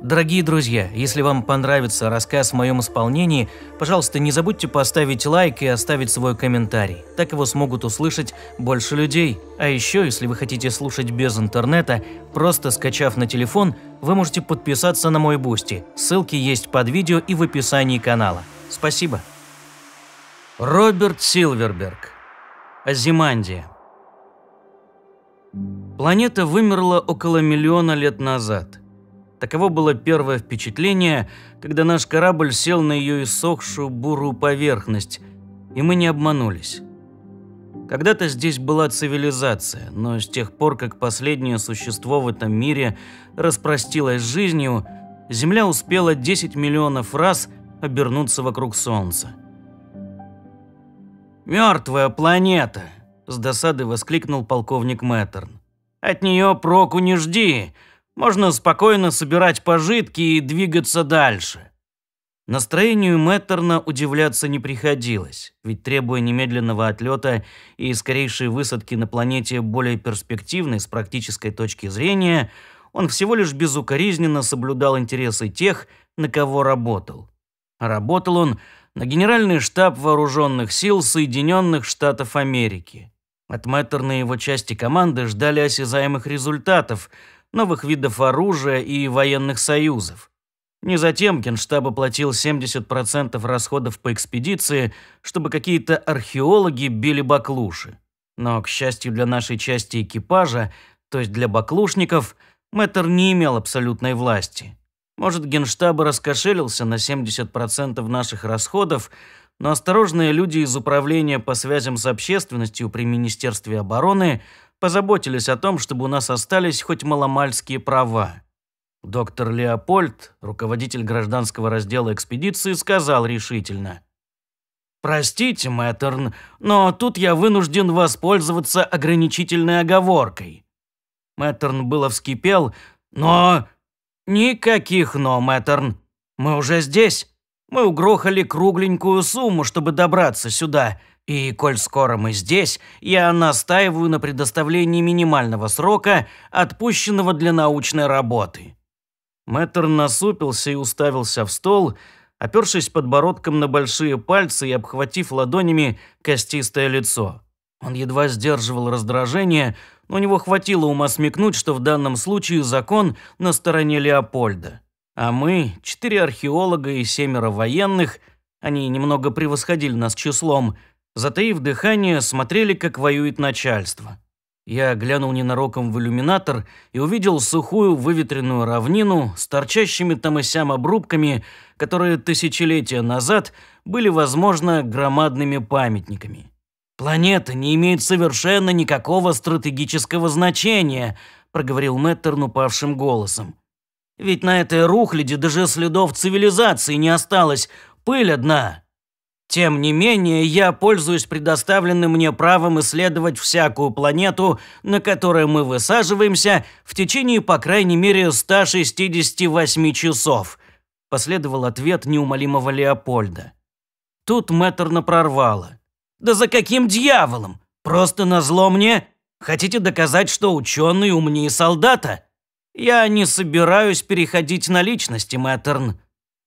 Дорогие друзья, если вам понравится рассказ в моем исполнении, пожалуйста, не забудьте поставить лайк и оставить свой комментарий. Так его смогут услышать больше людей. А еще, если вы хотите слушать без интернета, просто скачав на телефон, вы можете подписаться на мой бусти. Ссылки есть под видео и в описании канала. Спасибо. Роберт Силверберг. Азимандия. Планета вымерла около миллиона лет назад – Таково было первое впечатление, когда наш корабль сел на ее иссохшую бурую поверхность, и мы не обманулись. Когда-то здесь была цивилизация, но с тех пор, как последнее существо в этом мире распростилось жизнью, Земля успела 10 миллионов раз обернуться вокруг Солнца. «Мертвая планета!» – с досады воскликнул полковник Мэттерн. «От нее проку не жди!» можно спокойно собирать пожитки и двигаться дальше. Настроению Мэттерна удивляться не приходилось, ведь требуя немедленного отлета и скорейшей высадки на планете более перспективной с практической точки зрения, он всего лишь безукоризненно соблюдал интересы тех, на кого работал. работал он на Генеральный штаб Вооруженных сил Соединенных Штатов Америки. От Мэттерна и его части команды ждали осязаемых результатов – новых видов оружия и военных союзов. Не Незатем Генштаб оплатил 70% расходов по экспедиции, чтобы какие-то археологи били баклуши. Но, к счастью для нашей части экипажа, то есть для баклушников, Мэттер не имел абсолютной власти. Может, Генштаб раскошелился на 70% наших расходов, но осторожные люди из Управления по связям с общественностью при Министерстве обороны – позаботились о том, чтобы у нас остались хоть маломальские права. Доктор Леопольд, руководитель гражданского раздела экспедиции, сказал решительно. «Простите, Мэттерн, но тут я вынужден воспользоваться ограничительной оговоркой». Мэттерн было вскипел, но... «Никаких «но», Мэттерн. Мы уже здесь. Мы угрохали кругленькую сумму, чтобы добраться сюда». И коль скоро мы здесь, я настаиваю на предоставлении минимального срока, отпущенного для научной работы». Мэттер насупился и уставился в стол, опершись подбородком на большие пальцы и обхватив ладонями костистое лицо. Он едва сдерживал раздражение, но у него хватило ума смекнуть, что в данном случае закон на стороне Леопольда. А мы, четыре археолога и семеро военных, они немного превосходили нас числом – затаив дыхание, смотрели, как воюет начальство. Я глянул ненароком в иллюминатор и увидел сухую выветренную равнину с торчащими там и сям обрубками, которые тысячелетия назад были, возможно, громадными памятниками. «Планета не имеет совершенно никакого стратегического значения», проговорил Мэттерн упавшим голосом. «Ведь на этой рухляде даже следов цивилизации не осталось, пыль одна». Тем не менее, я пользуюсь предоставленным мне правом исследовать всякую планету, на которой мы высаживаемся, в течение по крайней мере 168 часов», – последовал ответ неумолимого Леопольда. Тут Мэттерна прорвало. «Да за каким дьяволом? Просто назло мне? Хотите доказать, что ученый умнее солдата?» «Я не собираюсь переходить на личности, Мэттерн.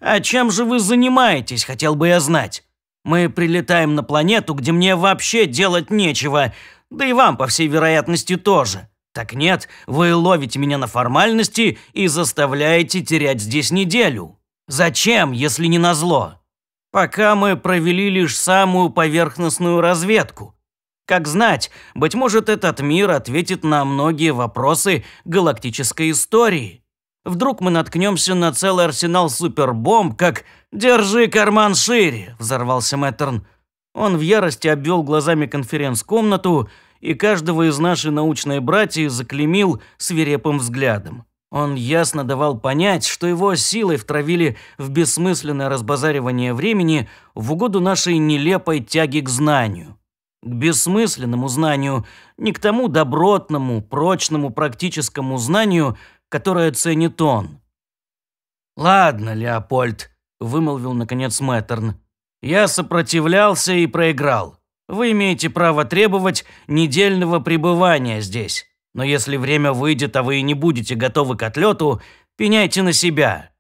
А чем же вы занимаетесь, хотел бы я знать?» Мы прилетаем на планету, где мне вообще делать нечего, да и вам, по всей вероятности, тоже. Так нет, вы ловите меня на формальности и заставляете терять здесь неделю. Зачем, если не назло? Пока мы провели лишь самую поверхностную разведку. Как знать, быть может, этот мир ответит на многие вопросы галактической истории. Вдруг мы наткнемся на целый арсенал супербомб, как «Держи карман шире!» – взорвался Мэттерн. Он в ярости обвел глазами конференц-комнату и каждого из нашей научной братьев заклемил свирепым взглядом. Он ясно давал понять, что его силой втравили в бессмысленное разбазаривание времени в угоду нашей нелепой тяги к знанию. К бессмысленному знанию, не к тому добротному, прочному, практическому знанию – которое ценит он. «Ладно, Леопольд», – вымолвил наконец Мэттерн. «Я сопротивлялся и проиграл. Вы имеете право требовать недельного пребывания здесь. Но если время выйдет, а вы и не будете готовы к отлету, пеняйте на себя».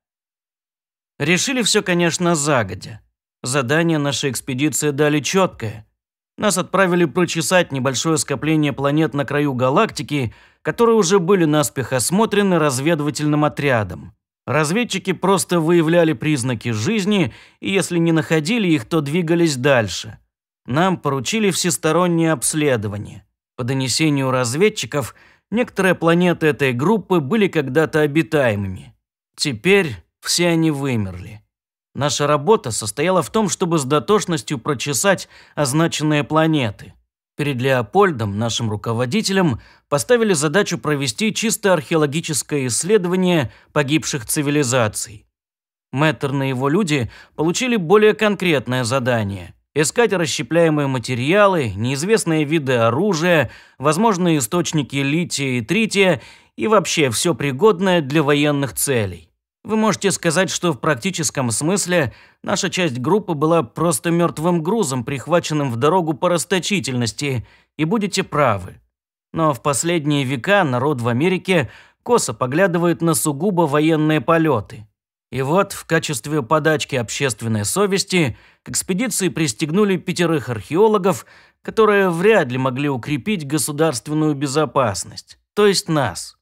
Решили все, конечно, загодя. Задание нашей экспедиции дали четкое. Нас отправили прочесать небольшое скопление планет на краю галактики – которые уже были наспех осмотрены разведывательным отрядом. Разведчики просто выявляли признаки жизни, и если не находили их, то двигались дальше. Нам поручили всестороннее обследование. По донесению разведчиков, некоторые планеты этой группы были когда-то обитаемыми. Теперь все они вымерли. Наша работа состояла в том, чтобы с дотошностью прочесать означенные планеты. Перед Леопольдом, нашим руководителем, поставили задачу провести чисто археологическое исследование погибших цивилизаций. Мэттерн и его люди получили более конкретное задание – искать расщепляемые материалы, неизвестные виды оружия, возможные источники лития и трития и вообще все пригодное для военных целей. Вы можете сказать, что в практическом смысле наша часть группы была просто мертвым грузом, прихваченным в дорогу по расточительности, и будете правы. Но в последние века народ в Америке косо поглядывает на сугубо военные полеты. И вот в качестве подачки общественной совести к экспедиции пристегнули пятерых археологов, которые вряд ли могли укрепить государственную безопасность, то есть нас.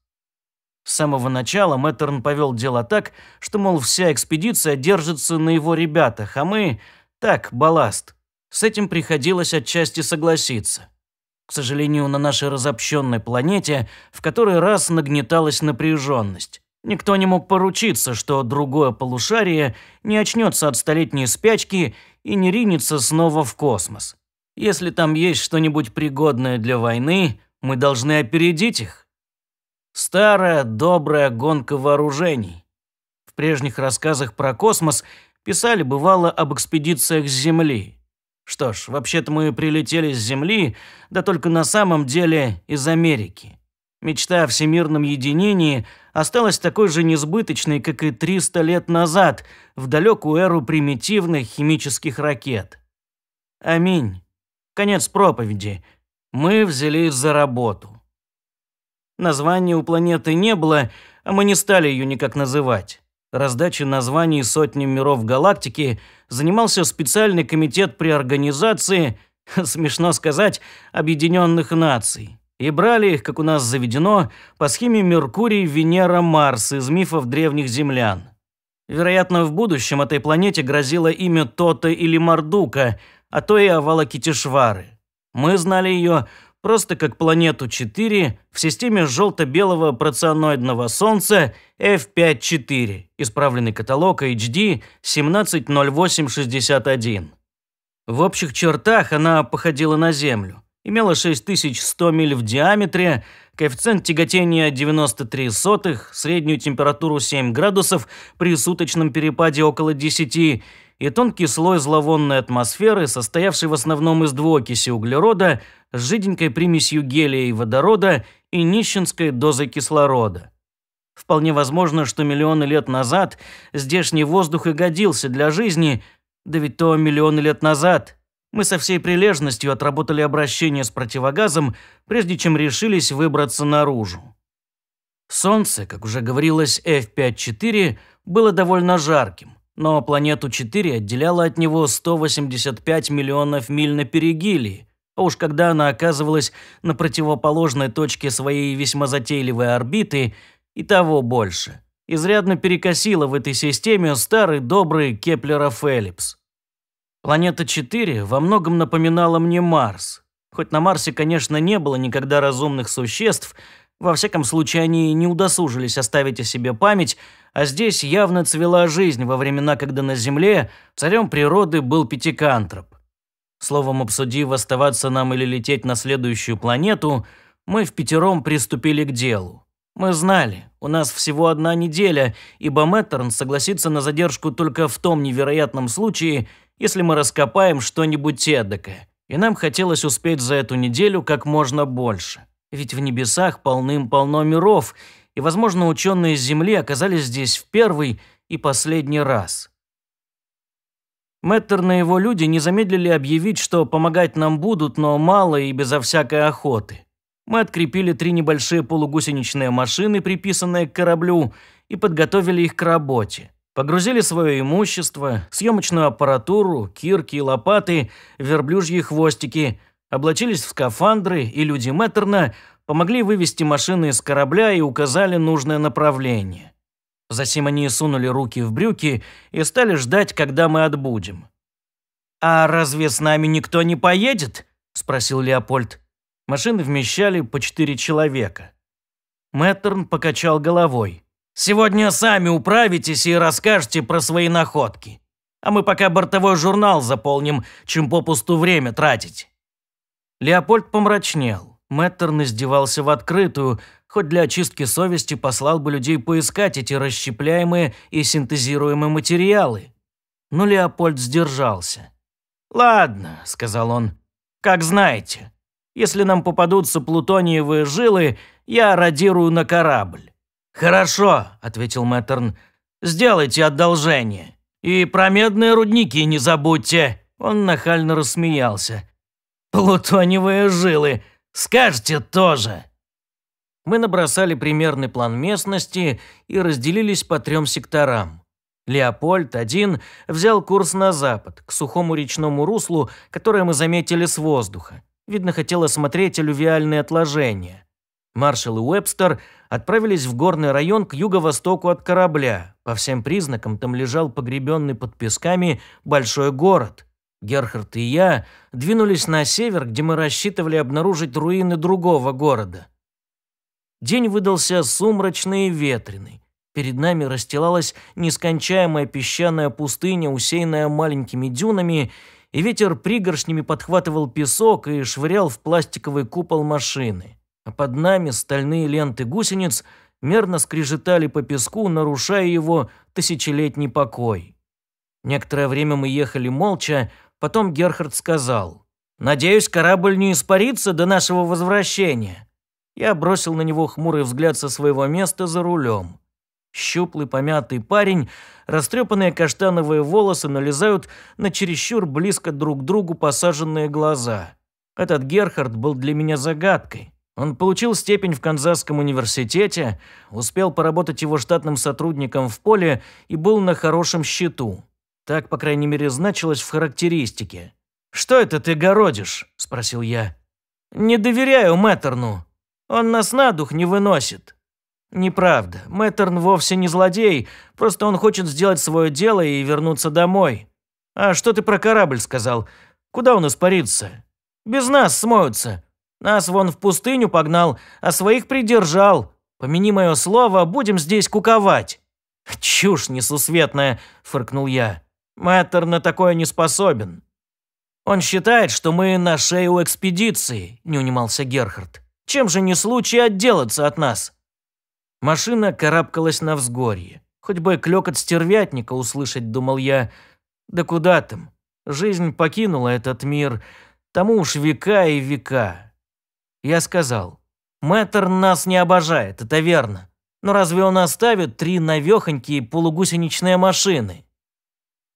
С самого начала Мэттерн повел дело так, что, мол, вся экспедиция держится на его ребятах, а мы – так, балласт. С этим приходилось отчасти согласиться. К сожалению, на нашей разобщенной планете в который раз нагнеталась напряженность. Никто не мог поручиться, что другое полушарие не очнется от столетней спячки и не ринется снова в космос. Если там есть что-нибудь пригодное для войны, мы должны опередить их. Старая добрая гонка вооружений. В прежних рассказах про космос писали бывало об экспедициях с Земли. Что ж, вообще-то мы прилетели с Земли, да только на самом деле из Америки. Мечта о всемирном единении осталась такой же несбыточной, как и 300 лет назад, в далекую эру примитивных химических ракет. Аминь. Конец проповеди. Мы взялись за работу. Названия у планеты не было, а мы не стали ее никак называть. Раздачей названий сотни миров галактики занимался специальный комитет при организации, смешно сказать, Объединенных Наций. И брали их, как у нас заведено, по схеме Меркурий, Венера, Марс из мифов древних землян. Вероятно, в будущем этой планете грозило имя Тота или Мардука, а то и Авала Китишвары. Мы знали ее просто как планету 4 в системе желто-белого проционоидного Солнца F5-4, исправленный каталог HD 170861. В общих чертах она походила на Землю, имела 6100 миль в диаметре, коэффициент тяготения 93 сотых, среднюю температуру 7 градусов при суточном перепаде около 10 и тонкий слой зловонной атмосферы, состоявший в основном из двуокиси углерода с жиденькой примесью гелия и водорода и нищенской дозой кислорода. Вполне возможно, что миллионы лет назад здешний воздух и годился для жизни, да ведь то миллионы лет назад – мы со всей прилежностью отработали обращение с противогазом, прежде чем решились выбраться наружу. Солнце, как уже говорилось, F5-4, было довольно жарким, но планету 4 отделяло от него 185 миллионов миль на перигилии, а уж когда она оказывалась на противоположной точке своей весьма затейливой орбиты, и того больше. Изрядно перекосило в этой системе старый добрый Кеплеров феллипс Планета 4 во многом напоминала мне Марс. Хоть на Марсе, конечно, не было никогда разумных существ, во всяком случае они не удосужились оставить о себе память, а здесь явно цвела жизнь во времена, когда на Земле царем природы был пятикантроп. Словом, обсудив, оставаться нам или лететь на следующую планету, мы в пятером приступили к делу. Мы знали, у нас всего одна неделя, ибо Мэттерн согласится на задержку только в том невероятном случае – если мы раскопаем что-нибудь эдакое, и нам хотелось успеть за эту неделю как можно больше. Ведь в небесах полным-полно миров, и, возможно, ученые с Земли оказались здесь в первый и последний раз. Мэттерн и его люди не замедлили объявить, что помогать нам будут, но мало и безо всякой охоты. Мы открепили три небольшие полугусеничные машины, приписанные к кораблю, и подготовили их к работе. Погрузили свое имущество, съемочную аппаратуру, кирки и лопаты, верблюжьи хвостики, облачились в скафандры и люди Мэттерна помогли вывести машины из корабля и указали нужное направление. Затем они сунули руки в брюки и стали ждать, когда мы отбудем. «А разве с нами никто не поедет?» – спросил Леопольд. Машины вмещали по четыре человека. Мэттерн покачал головой. Сегодня сами управитесь и расскажете про свои находки. А мы пока бортовой журнал заполним, чем попусту время тратить». Леопольд помрачнел. Мэттерн издевался в открытую, хоть для очистки совести послал бы людей поискать эти расщепляемые и синтезируемые материалы. Но Леопольд сдержался. «Ладно», — сказал он, — «как знаете. Если нам попадутся плутониевые жилы, я радирую на корабль. «Хорошо», — ответил Мэттерн. «Сделайте одолжение. И про медные рудники не забудьте». Он нахально рассмеялся. «Плутоневые жилы. Скажете тоже». Мы набросали примерный план местности и разделились по трем секторам. Леопольд один взял курс на запад, к сухому речному руслу, которое мы заметили с воздуха. Видно, хотел осмотреть алювиальные отложения. Маршал и Уэбстер отправились в горный район к юго-востоку от корабля. По всем признакам там лежал погребенный под песками большой город. Герхард и я двинулись на север, где мы рассчитывали обнаружить руины другого города. День выдался сумрачный и ветреный. Перед нами расстилалась нескончаемая песчаная пустыня, усеянная маленькими дюнами, и ветер пригоршнями подхватывал песок и швырял в пластиковый купол машины а под нами стальные ленты гусениц мерно скрежетали по песку, нарушая его тысячелетний покой. Некоторое время мы ехали молча, потом Герхард сказал, «Надеюсь, корабль не испарится до нашего возвращения». Я бросил на него хмурый взгляд со своего места за рулем. Щуплый помятый парень, растрепанные каштановые волосы налезают на чересчур близко друг к другу посаженные глаза. Этот Герхард был для меня загадкой. Он получил степень в Канзасском университете, успел поработать его штатным сотрудником в поле и был на хорошем счету. Так, по крайней мере, значилось в характеристике. «Что это ты городишь?» – спросил я. «Не доверяю Мэттерну. Он нас на дух не выносит». «Неправда. Мэттерн вовсе не злодей, просто он хочет сделать свое дело и вернуться домой». «А что ты про корабль сказал? Куда он испарится?» «Без нас смоются. Нас вон в пустыню погнал, а своих придержал. Помяни мое слово, будем здесь куковать». «Чушь несусветная», – фыркнул я. «Мэттер на такое не способен». «Он считает, что мы на шее у экспедиции», – не унимался Герхард. «Чем же не случай отделаться от нас?» Машина карабкалась на взгорье. Хоть бы клёкот стервятника услышать, думал я. Да куда там? Жизнь покинула этот мир. Тому уж века и века. Я сказал, «Мэтр нас не обожает, это верно. Но разве он оставит три навехонькие полугусеничные машины?»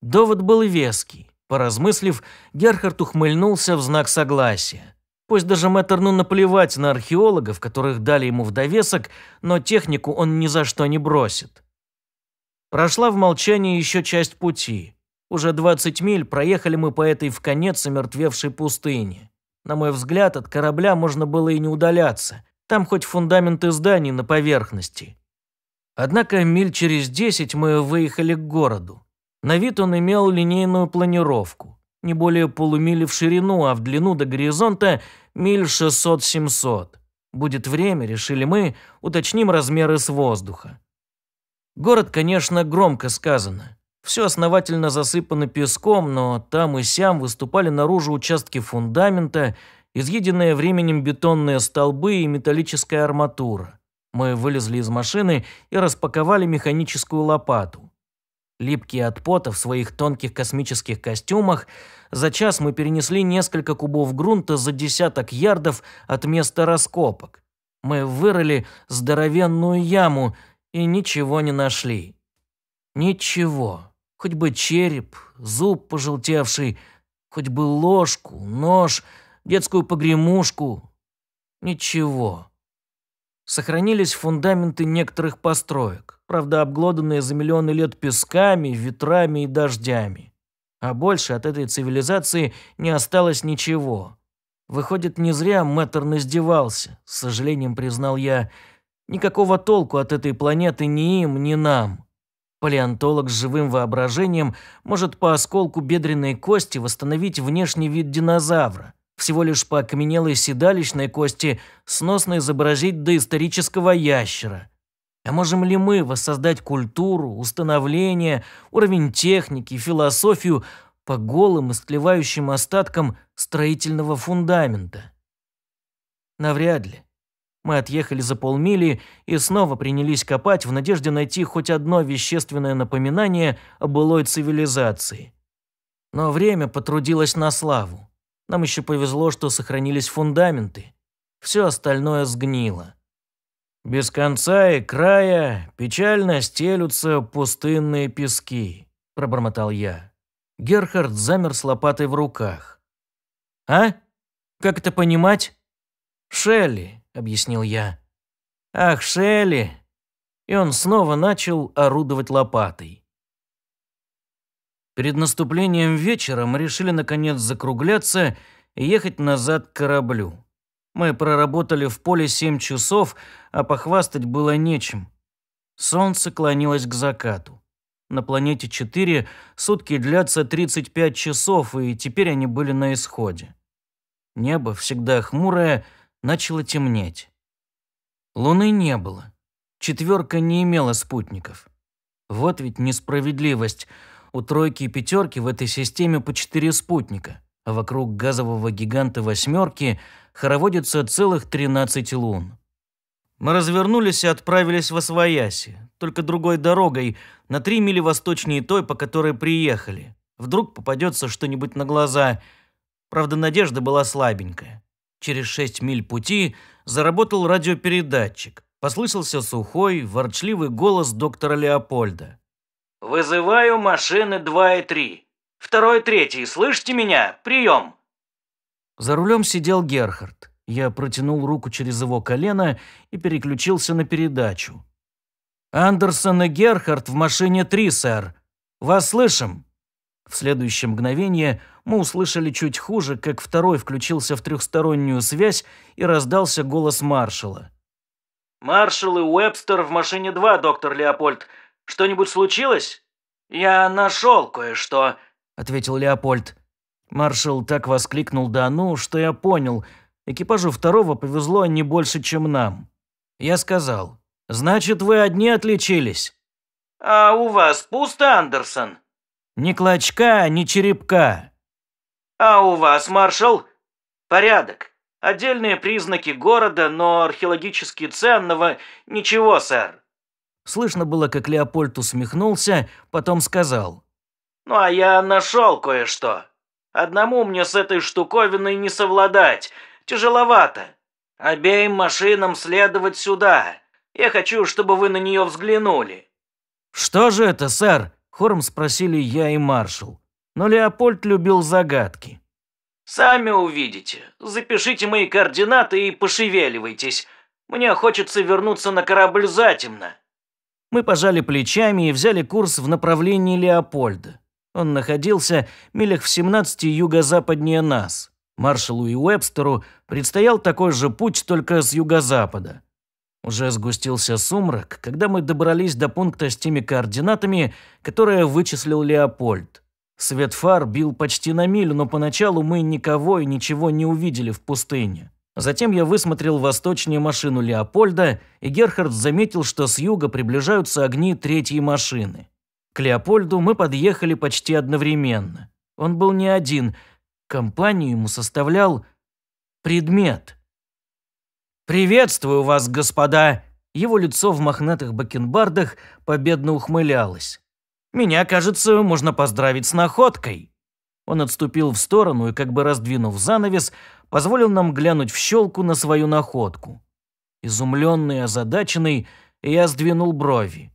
Довод был веский. Поразмыслив, Герхард ухмыльнулся в знак согласия. Пусть даже Мэттерну наплевать на археологов, которых дали ему в довесок, но технику он ни за что не бросит. Прошла в молчании еще часть пути. Уже 20 миль проехали мы по этой в конец омертвевшей пустыне. На мой взгляд, от корабля можно было и не удаляться. Там хоть фундаменты зданий на поверхности. Однако миль через десять мы выехали к городу. На вид он имел линейную планировку. Не более полумили в ширину, а в длину до горизонта миль 600-700. Будет время, решили мы, уточним размеры с воздуха. Город, конечно, громко сказано. Все основательно засыпано песком, но там и сям выступали наружу участки фундамента, изъеденные временем бетонные столбы и металлическая арматура. Мы вылезли из машины и распаковали механическую лопату. Липкие от пота в своих тонких космических костюмах, за час мы перенесли несколько кубов грунта за десяток ярдов от места раскопок. Мы вырыли здоровенную яму и ничего не нашли. Ничего. Хоть бы череп, зуб пожелтевший, хоть бы ложку, нож, детскую погремушку. Ничего. Сохранились фундаменты некоторых построек, правда обглоданные за миллионы лет песками, ветрами и дождями. А больше от этой цивилизации не осталось ничего. Выходит, не зря Мэттерн издевался, с сожалением признал я. Никакого толку от этой планеты ни им, ни нам. Палеонтолог с живым воображением может по осколку бедренной кости восстановить внешний вид динозавра, всего лишь по окаменелой седалищной кости сносно изобразить доисторического ящера. А можем ли мы воссоздать культуру, установление, уровень техники, философию по голым истлевающим остаткам строительного фундамента? Навряд ли. Мы отъехали за полмили и снова принялись копать в надежде найти хоть одно вещественное напоминание о былой цивилизации. Но время потрудилось на славу. Нам еще повезло, что сохранились фундаменты. Все остальное сгнило. Без конца и края печально стелются пустынные пески, пробормотал я. Герхард замер с лопатой в руках. «А? Как это понимать?» «Шелли, – объяснил я. «Ах, Шелли!» И он снова начал орудовать лопатой. Перед наступлением вечера мы решили наконец закругляться и ехать назад к кораблю. Мы проработали в поле семь часов, а похвастать было нечем. Солнце клонилось к закату. На планете 4 сутки длятся 35 часов, и теперь они были на исходе. Небо, всегда хмурое, начало темнеть. Луны не было. Четверка не имела спутников. Вот ведь несправедливость. У тройки и пятерки в этой системе по четыре спутника, а вокруг газового гиганта восьмерки хороводится целых 13 лун. Мы развернулись и отправились во Свояси, только другой дорогой, на три мили восточнее той, по которой приехали. Вдруг попадется что-нибудь на глаза. Правда, надежда была слабенькая. Через шесть миль пути заработал радиопередатчик. Послышался сухой, ворчливый голос доктора Леопольда. «Вызываю машины 2 и 3. Второй, третий, слышите меня? Прием!» За рулем сидел Герхард. Я протянул руку через его колено и переключился на передачу. «Андерсон и Герхард в машине 3, сэр. Вас слышим!» В следующее мгновение мы услышали чуть хуже, как второй включился в трехстороннюю связь и раздался голос маршала. «Маршал и Уэбстер в машине 2, доктор Леопольд. Что-нибудь случилось?» «Я нашел кое-что», — ответил Леопольд. Маршал так воскликнул «да ну», что я понял. Экипажу второго повезло не больше, чем нам. Я сказал, «Значит, вы одни отличились». «А у вас пусто, Андерсон?» Ни клочка, ни черепка. А у вас, маршал, порядок. Отдельные признаки города, но археологически ценного ничего, сэр. Слышно было, как Леопольд усмехнулся, потом сказал. Ну а я нашел кое-что. Одному мне с этой штуковиной не совладать. Тяжеловато. Обеим машинам следовать сюда. Я хочу, чтобы вы на нее взглянули. Что же это, сэр? Хором спросили я и маршал. Но Леопольд любил загадки. «Сами увидите. Запишите мои координаты и пошевеливайтесь. Мне хочется вернуться на корабль затемно». Мы пожали плечами и взяли курс в направлении Леопольда. Он находился милях в 17 юго-западнее нас. Маршалу и Уэбстеру предстоял такой же путь, только с юго-запада. Уже сгустился сумрак, когда мы добрались до пункта с теми координатами, которые вычислил Леопольд. Свет фар бил почти на милю, но поначалу мы никого и ничего не увидели в пустыне. Затем я высмотрел восточнее машину Леопольда, и Герхард заметил, что с юга приближаются огни третьей машины. К Леопольду мы подъехали почти одновременно. Он был не один. Компанию ему составлял предмет – «Приветствую вас, господа!» Его лицо в мохнатых бакенбардах победно ухмылялось. «Меня, кажется, можно поздравить с находкой!» Он отступил в сторону и, как бы раздвинув занавес, позволил нам глянуть в щелку на свою находку. Изумленный, озадаченный, я сдвинул брови.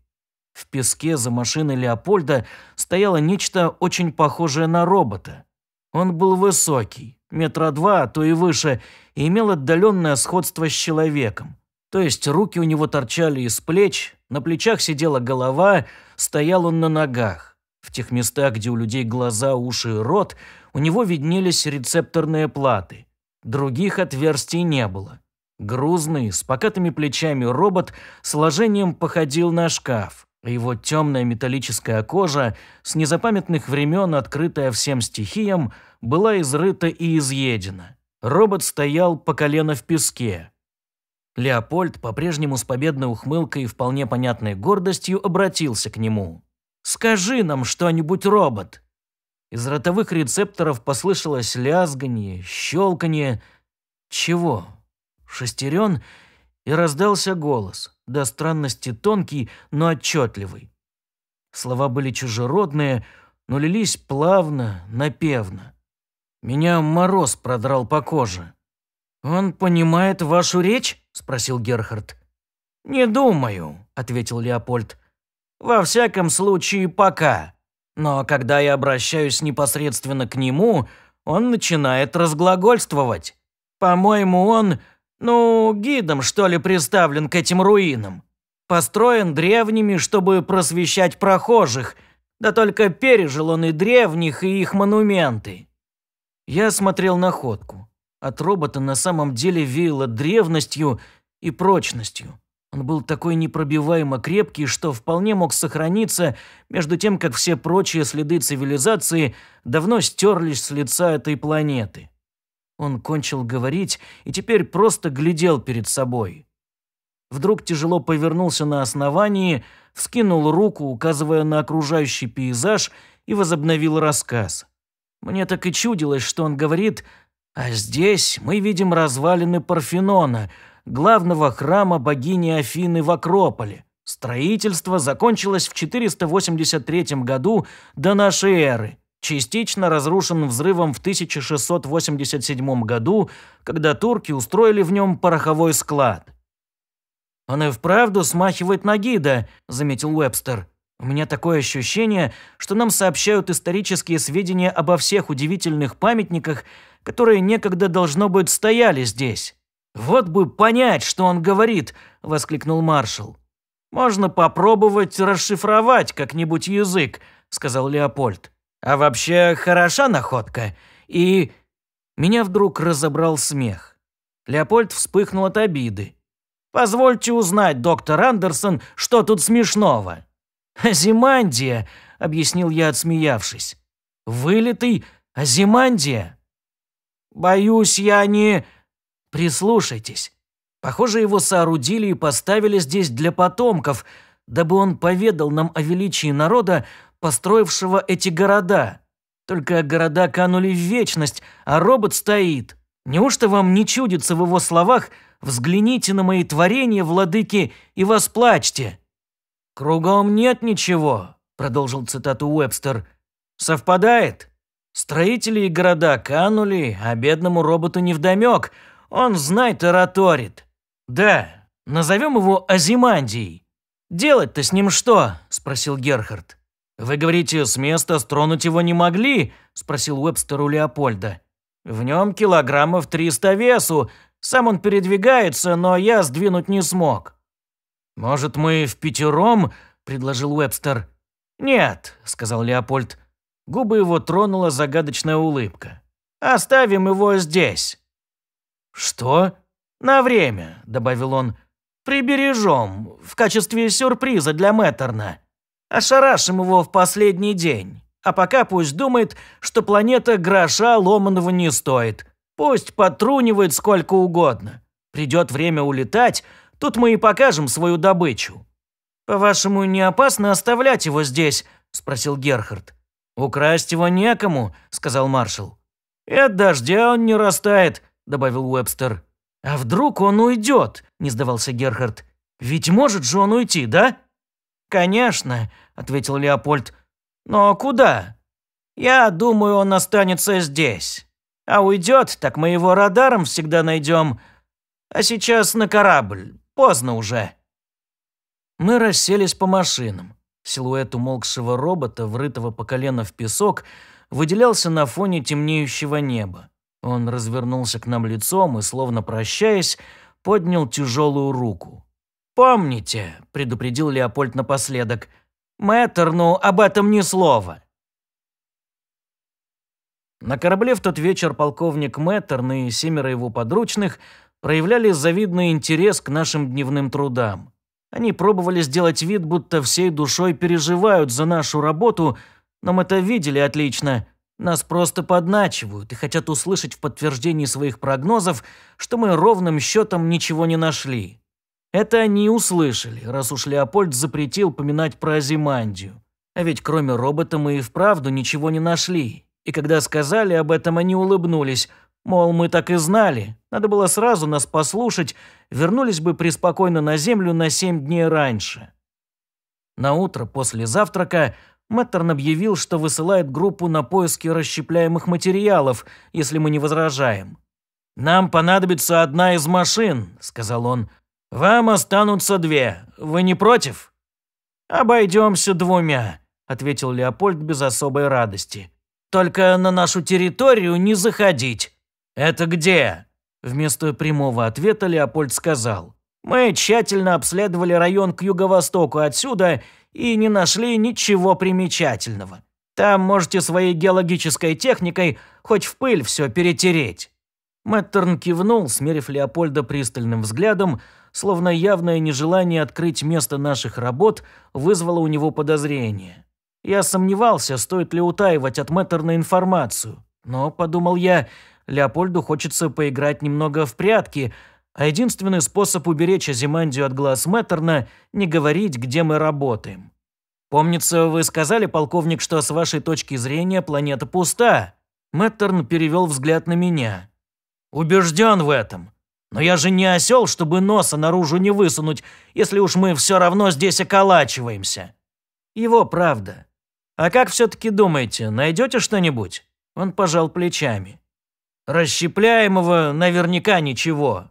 В песке за машиной Леопольда стояло нечто очень похожее на робота. Он был высокий, метра два, а то и выше, и имел отдаленное сходство с человеком. То есть руки у него торчали из плеч, на плечах сидела голова, стоял он на ногах. В тех местах, где у людей глаза, уши и рот, у него виднелись рецепторные платы. Других отверстий не было. Грузный, с покатыми плечами робот сложением походил на шкаф. Его темная металлическая кожа, с незапамятных времен открытая всем стихиям, была изрыта и изъедена. Робот стоял по колено в песке. Леопольд, по-прежнему с победной ухмылкой и вполне понятной гордостью, обратился к нему. «Скажи нам что-нибудь, робот!» Из ротовых рецепторов послышалось лязганье, щелканье. Чего? Шестерен? И раздался голос, до странности тонкий, но отчетливый. Слова были чужеродные, но лились плавно, напевно. Меня мороз продрал по коже. «Он понимает вашу речь?» – спросил Герхард. «Не думаю», – ответил Леопольд. «Во всяком случае, пока. Но когда я обращаюсь непосредственно к нему, он начинает разглагольствовать. По-моему, он, ну, гидом, что ли, приставлен к этим руинам. Построен древними, чтобы просвещать прохожих, да только пережил он и древних, и их монументы. Я смотрел находку. От робота на самом деле веяло древностью и прочностью. Он был такой непробиваемо крепкий, что вполне мог сохраниться, между тем, как все прочие следы цивилизации давно стерлись с лица этой планеты. Он кончил говорить и теперь просто глядел перед собой. Вдруг тяжело повернулся на основании, вскинул руку, указывая на окружающий пейзаж, и возобновил рассказ. Мне так и чудилось, что он говорит, «А здесь мы видим развалины Парфенона, главного храма богини Афины в Акрополе. Строительство закончилось в 483 году до нашей эры, частично разрушен взрывом в 1687 году, когда турки устроили в нем пороховой склад». «Он и вправду смахивает на гида», — заметил Уэбстер. У меня такое ощущение, что нам сообщают исторические сведения обо всех удивительных памятниках, которые некогда, должно быть, стояли здесь. «Вот бы понять, что он говорит!» – воскликнул маршал. «Можно попробовать расшифровать как-нибудь язык», – сказал Леопольд. «А вообще, хороша находка. И...» Меня вдруг разобрал смех. Леопольд вспыхнул от обиды. «Позвольте узнать, доктор Андерсон, что тут смешного?» «Азимандия», — объяснил я, отсмеявшись. «Вылитый Азимандия». «Боюсь, я не...» «Прислушайтесь. Похоже, его соорудили и поставили здесь для потомков, дабы он поведал нам о величии народа, построившего эти города. Только города канули в вечность, а робот стоит. Неужто вам не чудится в его словах «взгляните на мои творения, владыки, и восплачьте»?» «Кругом нет ничего», – продолжил цитату Уэбстер. «Совпадает? Строители и города канули, а бедному роботу невдомёк. Он, знай, тараторит. Да, назовем его Азимандией. Делать-то с ним что?» – спросил Герхард. «Вы говорите, с места стронуть его не могли?» – спросил Уэбстер у Леопольда. «В нем килограммов триста весу. Сам он передвигается, но я сдвинуть не смог». «Может, мы в пятером?» – предложил Уэбстер. «Нет», – сказал Леопольд. Губы его тронула загадочная улыбка. «Оставим его здесь». «Что?» «На время», – добавил он. «Прибережем, в качестве сюрприза для Мэттерна. Ошарашим его в последний день. А пока пусть думает, что планета гроша ломаного не стоит. Пусть потрунивает сколько угодно. Придет время улетать, Тут мы и покажем свою добычу». «По-вашему, не опасно оставлять его здесь?» – спросил Герхард. «Украсть его некому», – сказал маршал. «И от дождя он не растает», – добавил Уэбстер. «А вдруг он уйдет?» – не сдавался Герхард. «Ведь может же он уйти, да?» «Конечно», – ответил Леопольд. «Но куда?» «Я думаю, он останется здесь. А уйдет, так мы его радаром всегда найдем. А сейчас на корабль. Поздно уже. Мы расселись по машинам. Силуэт умолкшего робота, врытого по колено в песок, выделялся на фоне темнеющего неба. Он развернулся к нам лицом и, словно прощаясь, поднял тяжелую руку. «Помните», — предупредил Леопольд напоследок, — «Мэттерну об этом ни слова». На корабле в тот вечер полковник Мэттерн и семеро его подручных — проявляли завидный интерес к нашим дневным трудам. Они пробовали сделать вид, будто всей душой переживают за нашу работу, но мы это видели отлично. Нас просто подначивают и хотят услышать в подтверждении своих прогнозов, что мы ровным счетом ничего не нашли. Это они услышали, раз уж Леопольд запретил поминать про Азимандию. А ведь кроме робота мы и вправду ничего не нашли. И когда сказали об этом, они улыбнулись – Мол, мы так и знали. Надо было сразу нас послушать, вернулись бы преспокойно на землю на семь дней раньше. На утро после завтрака Мэттерн объявил, что высылает группу на поиски расщепляемых материалов, если мы не возражаем. «Нам понадобится одна из машин», — сказал он. «Вам останутся две. Вы не против?» «Обойдемся двумя», — ответил Леопольд без особой радости. «Только на нашу территорию не заходить». «Это где?» Вместо прямого ответа Леопольд сказал. «Мы тщательно обследовали район к юго-востоку отсюда и не нашли ничего примечательного. Там можете своей геологической техникой хоть в пыль все перетереть». Мэттерн кивнул, смерив Леопольда пристальным взглядом, словно явное нежелание открыть место наших работ вызвало у него подозрение. Я сомневался, стоит ли утаивать от Мэттерна информацию, но, подумал я, Леопольду хочется поиграть немного в прятки, а единственный способ уберечь Азимандию от глаз Мэттерна – не говорить, где мы работаем. «Помнится, вы сказали, полковник, что с вашей точки зрения планета пуста». Мэттерн перевел взгляд на меня. «Убежден в этом. Но я же не осел, чтобы носа наружу не высунуть, если уж мы все равно здесь околачиваемся». Его правда. «А как все-таки думаете, найдете что-нибудь?» Он пожал плечами. Расщепляемого наверняка ничего.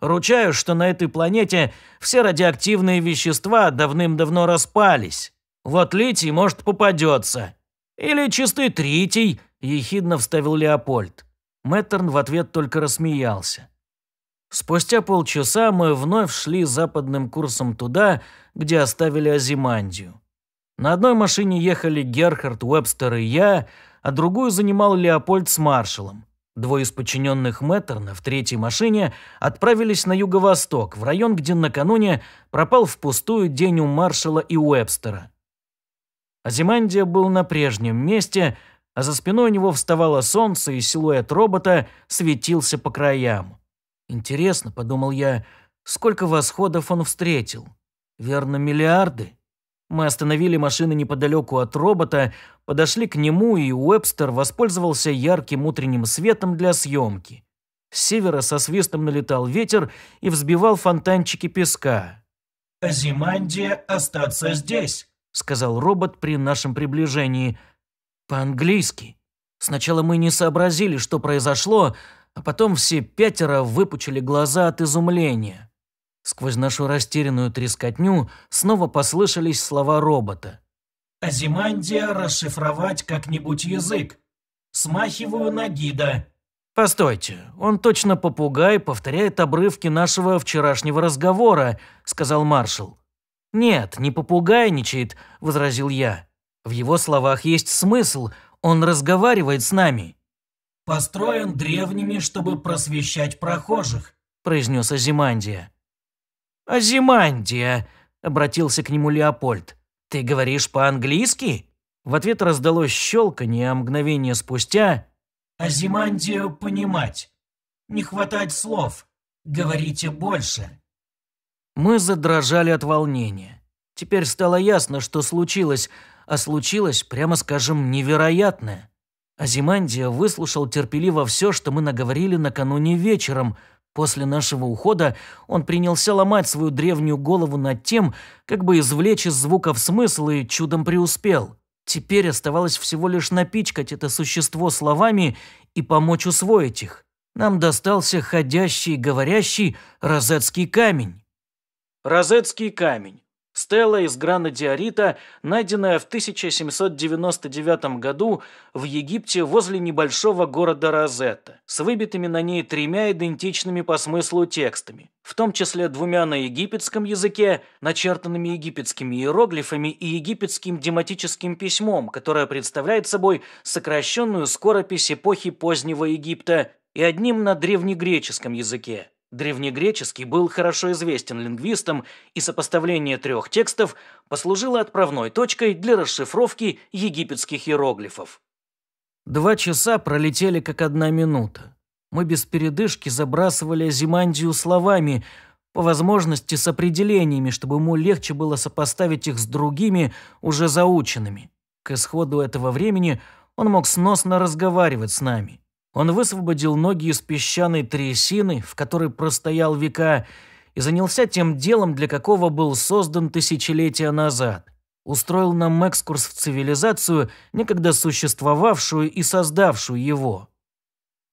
Ручаюсь, что на этой планете все радиоактивные вещества давным-давно распались. Вот литий, может, попадется. Или чистый тритий, ехидно вставил Леопольд. Мэттерн в ответ только рассмеялся. Спустя полчаса мы вновь шли западным курсом туда, где оставили Азимандию. На одной машине ехали Герхард, Уэбстер и я, а другую занимал Леопольд с маршалом. Двое из подчиненных Мэттерна в третьей машине отправились на юго-восток, в район, где накануне пропал впустую день у маршала и Уэбстера. Азимандия был на прежнем месте, а за спиной у него вставало солнце, и силуэт робота светился по краям. «Интересно», — подумал я, — «сколько восходов он встретил? Верно, миллиарды?» Мы остановили машины неподалеку от робота, подошли к нему, и Уэбстер воспользовался ярким утренним светом для съемки. С севера со свистом налетал ветер и взбивал фонтанчики песка. «Азимандия остаться здесь», — сказал робот при нашем приближении. «По-английски. Сначала мы не сообразили, что произошло, а потом все пятеро выпучили глаза от изумления». Сквозь нашу растерянную трескотню снова послышались слова робота. «Азимандия расшифровать как-нибудь язык. Смахиваю на гида». «Постойте, он точно попугай повторяет обрывки нашего вчерашнего разговора», – сказал маршал. «Нет, не попугайничает», – возразил я. «В его словах есть смысл, он разговаривает с нами». «Построен древними, чтобы просвещать прохожих», – произнес Азимандия. «Азимандия», — обратился к нему Леопольд, — «ты говоришь по-английски?» В ответ раздалось щелканье, а мгновение спустя... «Азимандию понимать. Не хватать слов. Говорите больше». Мы задрожали от волнения. Теперь стало ясно, что случилось, а случилось, прямо скажем, невероятное. Азимандия выслушал терпеливо все, что мы наговорили накануне вечером — После нашего ухода он принялся ломать свою древнюю голову над тем, как бы извлечь из звуков смысл и чудом преуспел. Теперь оставалось всего лишь напичкать это существо словами и помочь усвоить их. Нам достался ходящий говорящий розетский камень. Розетский камень Стела из грана диорита, найденная в 1799 году в Египте возле небольшого города Розетта, с выбитыми на ней тремя идентичными по смыслу текстами, в том числе двумя на египетском языке, начертанными египетскими иероглифами и египетским дематическим письмом, которое представляет собой сокращенную скоропись эпохи позднего Египта и одним на древнегреческом языке. Древнегреческий был хорошо известен лингвистам, и сопоставление трех текстов послужило отправной точкой для расшифровки египетских иероглифов. Два часа пролетели как одна минута. Мы без передышки забрасывали Зимандию словами, по возможности с определениями, чтобы ему легче было сопоставить их с другими, уже заученными. К исходу этого времени он мог сносно разговаривать с нами. Он высвободил ноги из песчаной трясины, в которой простоял века, и занялся тем делом, для какого был создан тысячелетия назад. Устроил нам экскурс в цивилизацию, некогда существовавшую и создавшую его.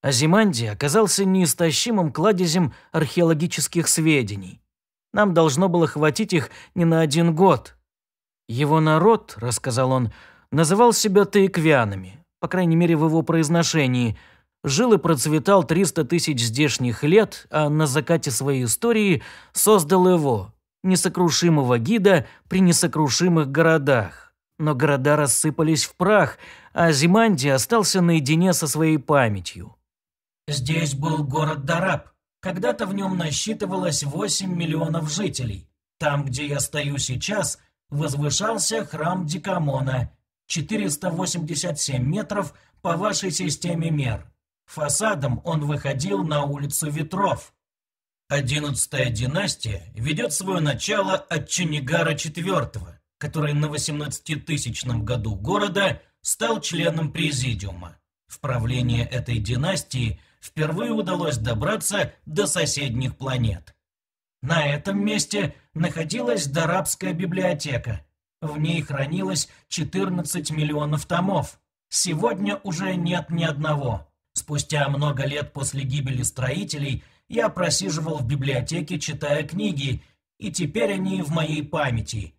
Азиманди оказался неистощимым кладезем археологических сведений. Нам должно было хватить их не на один год. Его народ, рассказал он, называл себя таиквянами, по крайней мере в его произношении – жил и процветал 300 тысяч здешних лет, а на закате своей истории создал его, несокрушимого гида при несокрушимых городах. Но города рассыпались в прах, а Зиманди остался наедине со своей памятью. Здесь был город Дараб. Когда-то в нем насчитывалось 8 миллионов жителей. Там, где я стою сейчас, возвышался храм Дикамона, 487 метров по вашей системе мер. Фасадом он выходил на улицу Ветров. Одиннадцатая династия ведет свое начало от Ченегара IV, который на 18-тысячном году города стал членом президиума. В правление этой династии впервые удалось добраться до соседних планет. На этом месте находилась Дарабская библиотека. В ней хранилось 14 миллионов томов. Сегодня уже нет ни одного – Спустя много лет после гибели строителей я просиживал в библиотеке, читая книги, и теперь они в моей памяти.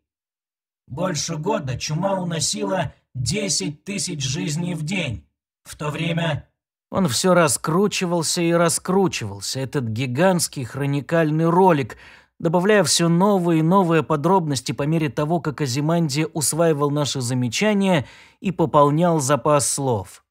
Больше года чума уносила 10 тысяч жизней в день. В то время он все раскручивался и раскручивался, этот гигантский хроникальный ролик, добавляя все новые и новые подробности по мере того, как Азимандия усваивал наши замечания и пополнял запас слов.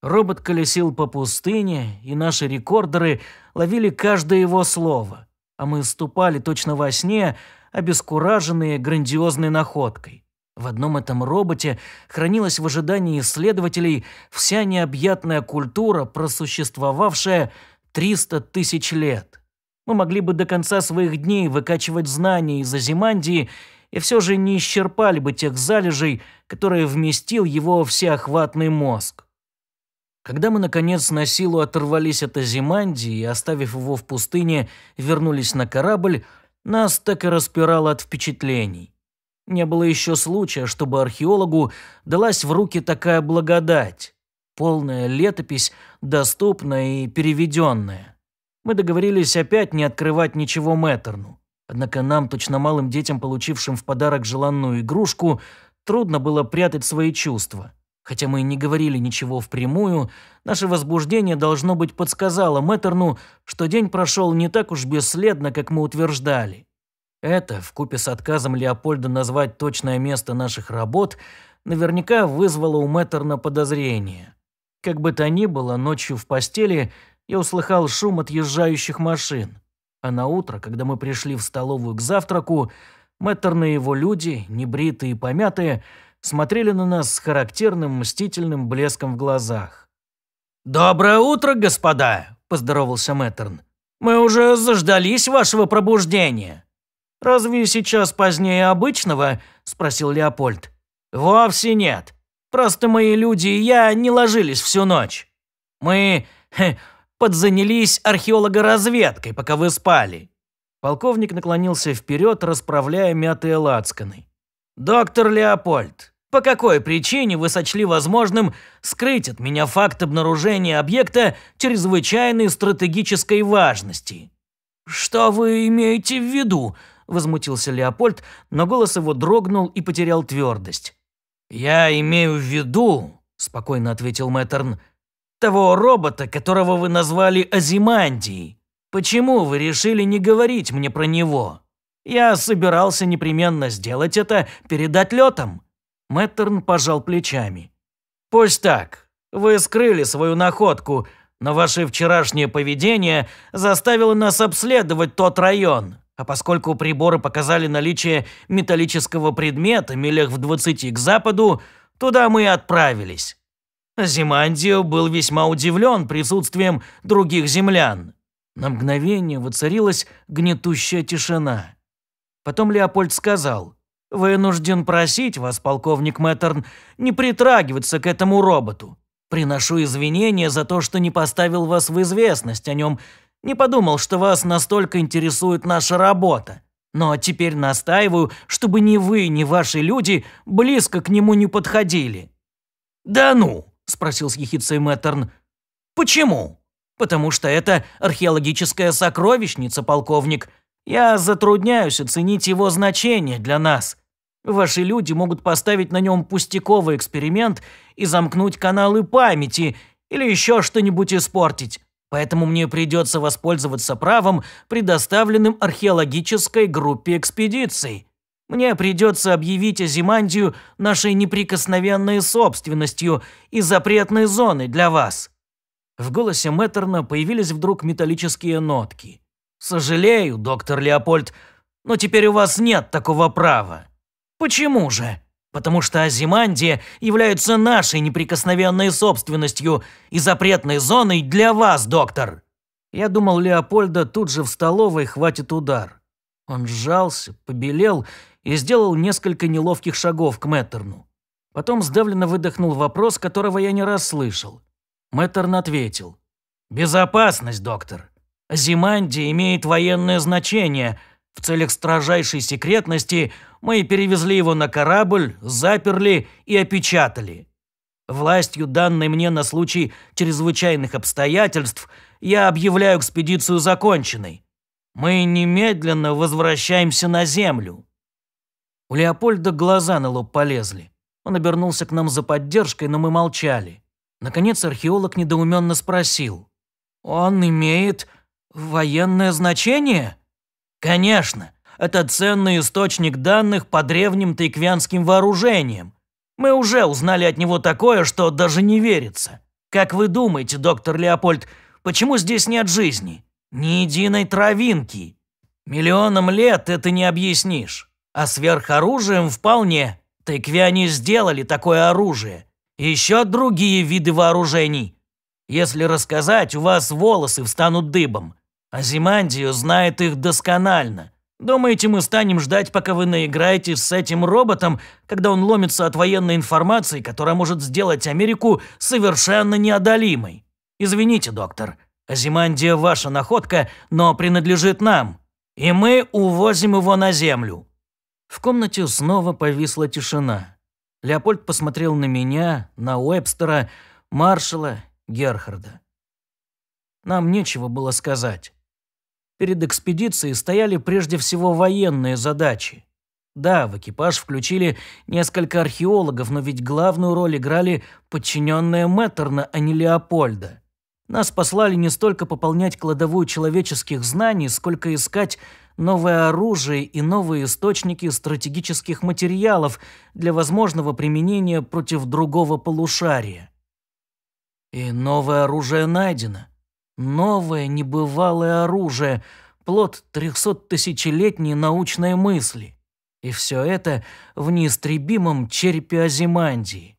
Робот колесил по пустыне, и наши рекордеры ловили каждое его слово, а мы ступали точно во сне, обескураженные грандиозной находкой. В одном этом роботе хранилась в ожидании исследователей вся необъятная культура, просуществовавшая 300 тысяч лет. Мы могли бы до конца своих дней выкачивать знания из Азимандии и все же не исчерпали бы тех залежей, которые вместил его всеохватный мозг. Когда мы, наконец, на силу оторвались от Азимандии и, оставив его в пустыне, вернулись на корабль, нас так и распирало от впечатлений. Не было еще случая, чтобы археологу далась в руки такая благодать. Полная летопись, доступная и переведенная. Мы договорились опять не открывать ничего Мэттерну. Однако нам, точно малым детям, получившим в подарок желанную игрушку, трудно было прятать свои чувства. Хотя мы и не говорили ничего впрямую, наше возбуждение должно быть подсказало Мэттерну, что день прошел не так уж бесследно, как мы утверждали. Это, вкупе с отказом Леопольда назвать точное место наших работ, наверняка вызвало у Мэттерна подозрение. Как бы то ни было, ночью в постели я услыхал шум отъезжающих машин. А на утро, когда мы пришли в столовую к завтраку, Мэттерны и его люди, небритые и помятые, смотрели на нас с характерным мстительным блеском в глазах. «Доброе утро, господа!» – поздоровался Мэттерн. «Мы уже заждались вашего пробуждения!» «Разве сейчас позднее обычного?» – спросил Леопольд. «Вовсе нет. Просто мои люди и я не ложились всю ночь. Мы хе, подзанялись археологоразведкой, пока вы спали». Полковник наклонился вперед, расправляя мятые лацканы. «Доктор Леопольд, по какой причине вы сочли возможным скрыть от меня факт обнаружения объекта чрезвычайной стратегической важности?» «Что вы имеете в виду?» – возмутился Леопольд, но голос его дрогнул и потерял твердость. «Я имею в виду», – спокойно ответил Мэттерн, – «того робота, которого вы назвали Азимандией. Почему вы решили не говорить мне про него?» Я собирался непременно сделать это перед отлетом. Мэттерн пожал плечами. Пусть так. Вы скрыли свою находку, но ваше вчерашнее поведение заставило нас обследовать тот район. А поскольку приборы показали наличие металлического предмета милях в 20 к западу, туда мы и отправились. Зимандио был весьма удивлен присутствием других землян. На мгновение воцарилась гнетущая тишина. Потом Леопольд сказал, «Вынужден просить вас, полковник Мэттерн, не притрагиваться к этому роботу. Приношу извинения за то, что не поставил вас в известность о нем. Не подумал, что вас настолько интересует наша работа. Но теперь настаиваю, чтобы ни вы, ни ваши люди близко к нему не подходили». «Да ну?» – спросил с ехицей Мэттерн. «Почему?» «Потому что это археологическая сокровищница, полковник. Я затрудняюсь оценить его значение для нас. Ваши люди могут поставить на нем пустяковый эксперимент и замкнуть каналы памяти или еще что-нибудь испортить. Поэтому мне придется воспользоваться правом, предоставленным археологической группе экспедиций. Мне придется объявить Азимандию нашей неприкосновенной собственностью и запретной зоной для вас». В голосе Мэттерна появились вдруг металлические нотки – «Сожалею, доктор Леопольд, но теперь у вас нет такого права». «Почему же?» «Потому что Азимандия является нашей неприкосновенной собственностью и запретной зоной для вас, доктор». Я думал, Леопольда тут же в столовой хватит удар. Он сжался, побелел и сделал несколько неловких шагов к Мэттерну. Потом сдавленно выдохнул вопрос, которого я не расслышал. Мэттерн ответил. «Безопасность, доктор. Зиманди имеет военное значение. В целях строжайшей секретности мы перевезли его на корабль, заперли и опечатали. Властью, данной мне на случай чрезвычайных обстоятельств, я объявляю экспедицию законченной. Мы немедленно возвращаемся на Землю». У Леопольда глаза на лоб полезли. Он обернулся к нам за поддержкой, но мы молчали. Наконец археолог недоуменно спросил. «Он имеет Военное значение? Конечно. Это ценный источник данных по древним тайквянским вооружениям. Мы уже узнали от него такое, что даже не верится. Как вы думаете, доктор Леопольд, почему здесь нет жизни? Ни единой травинки. Миллионам лет это не объяснишь. А сверхоружием вполне. Тайквяне сделали такое оружие. еще другие виды вооружений. Если рассказать, у вас волосы встанут дыбом. Азимандию знает их досконально. Думаете, мы станем ждать, пока вы наиграетесь с этим роботом, когда он ломится от военной информации, которая может сделать Америку совершенно неодолимой? Извините, доктор, Азимандия ваша находка, но принадлежит нам, и мы увозим его на землю». В комнате снова повисла тишина. Леопольд посмотрел на меня, на Уэбстера, маршала, Герхарда. Нам нечего было сказать. Перед экспедицией стояли прежде всего военные задачи. Да, в экипаж включили несколько археологов, но ведь главную роль играли подчиненные Мэттерна, а не Леопольда. Нас послали не столько пополнять кладовую человеческих знаний, сколько искать новое оружие и новые источники стратегических материалов для возможного применения против другого полушария. И новое оружие найдено. Новое небывалое оружие, плод трехсоттысячелетней научной мысли. И все это в неистребимом черепе Азимандии.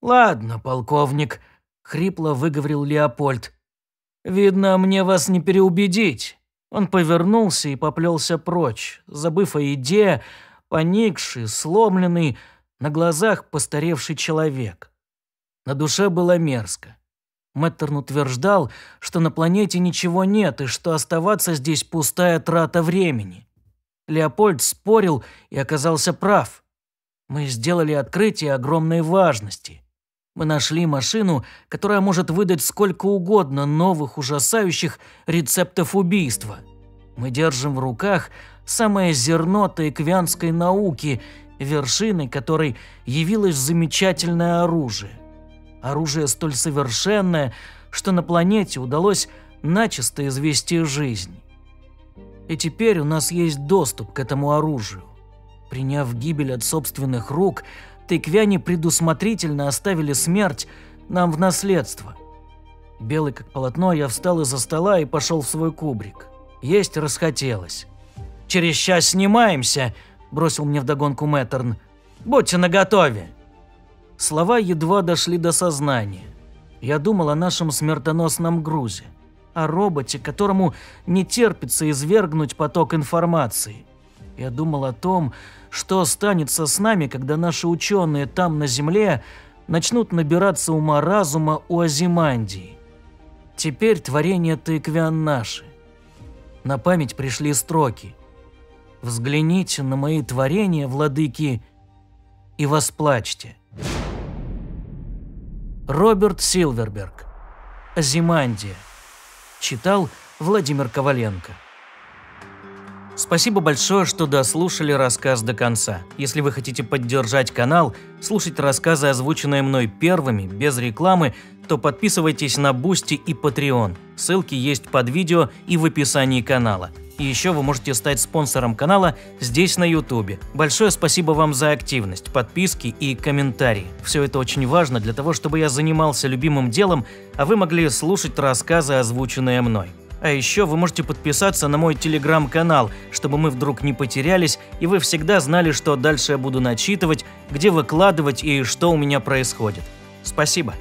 «Ладно, полковник», — хрипло выговорил Леопольд. «Видно, мне вас не переубедить». Он повернулся и поплелся прочь, забыв о еде, поникший, сломленный, на глазах постаревший человек. На душе было мерзко. Мэттерн утверждал, что на планете ничего нет и что оставаться здесь пустая трата времени. Леопольд спорил и оказался прав. Мы сделали открытие огромной важности. Мы нашли машину, которая может выдать сколько угодно новых ужасающих рецептов убийства. Мы держим в руках самое зерно таэквянской науки, вершиной которой явилось замечательное оружие. Оружие столь совершенное, что на планете удалось начисто извести жизнь. И теперь у нас есть доступ к этому оружию. Приняв гибель от собственных рук, тыквяне предусмотрительно оставили смерть нам в наследство. Белый как полотно, я встал из-за стола и пошел в свой кубрик. Есть расхотелось. «Через час снимаемся», – бросил мне вдогонку Мэттерн. «Будьте наготове!» Слова едва дошли до сознания. Я думал о нашем смертоносном грузе, о роботе, которому не терпится извергнуть поток информации. Я думал о том, что останется с нами, когда наши ученые там на Земле начнут набираться ума-разума у Азимандии. Теперь творение тыквян наши. На память пришли строки. «Взгляните на мои творения, владыки, и восплачьте». Роберт Силверберг. Зимандия. Читал Владимир Коваленко. Спасибо большое, что дослушали рассказ до конца. Если вы хотите поддержать канал, слушать рассказы, озвученные мной первыми, без рекламы, то подписывайтесь на Бусти и Patreon. Ссылки есть под видео и в описании канала. И еще вы можете стать спонсором канала здесь на YouTube. Большое спасибо вам за активность, подписки и комментарии. Все это очень важно для того, чтобы я занимался любимым делом, а вы могли слушать рассказы, озвученные мной. А еще вы можете подписаться на мой телеграм-канал, чтобы мы вдруг не потерялись, и вы всегда знали, что дальше я буду начитывать, где выкладывать и что у меня происходит. Спасибо.